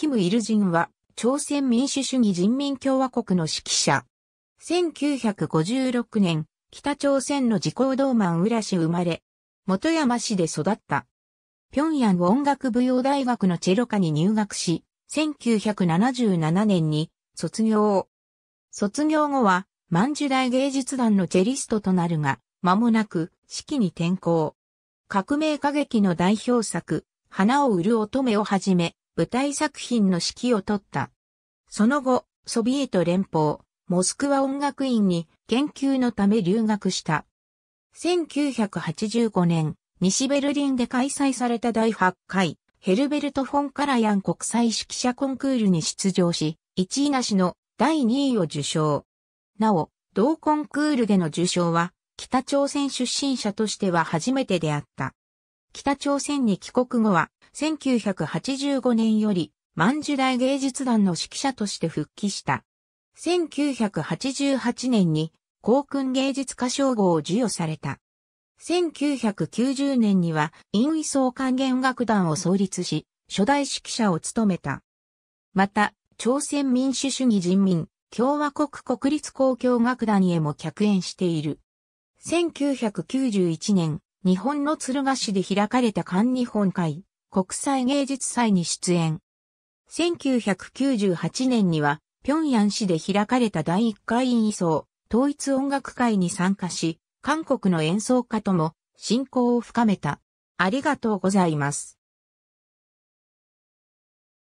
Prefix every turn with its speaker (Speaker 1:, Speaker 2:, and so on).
Speaker 1: キム・イルジンは、朝
Speaker 2: 鮮民主主義人民共和国の指揮者。1956年、北朝鮮の自公道満浦市生まれ、元山市で育った。平壌音楽舞踊大学のチェロ科に入学し、1977年に卒業。卒業後は、万寿大芸術団のチェリストとなるが、間もなく、式に転校。革命歌劇の代表作、花を売る乙女をはじめ、舞台作品の指揮を取った。その後、ソビエト連邦、モスクワ音楽院に研究のため留学した。1985年、西ベルリンで開催された第8回、ヘルベルト・フォン・カラヤン国際指揮者コンクールに出場し、1位なしの第2位を受賞。なお、同コンクールでの受賞は、北朝鮮出身者としては初めてであった。北朝鮮に帰国後は、1985年より、万寿大芸術団の指揮者として復帰した。1988年に、航空芸術家称号を授与された。1990年には、陰位相管弦楽団を創立し、初代指揮者を務めた。また、朝鮮民主主義人民共和国国立公共楽団へも客演している。1991年、日本の鶴ヶ市で開かれた韓日本会国際芸術祭に出演。1998年には、平壌市で開かれた第1回演奏、統一音楽会に参加し、韓国の演奏家とも親交を深めた。ありがとうご
Speaker 1: ざいます。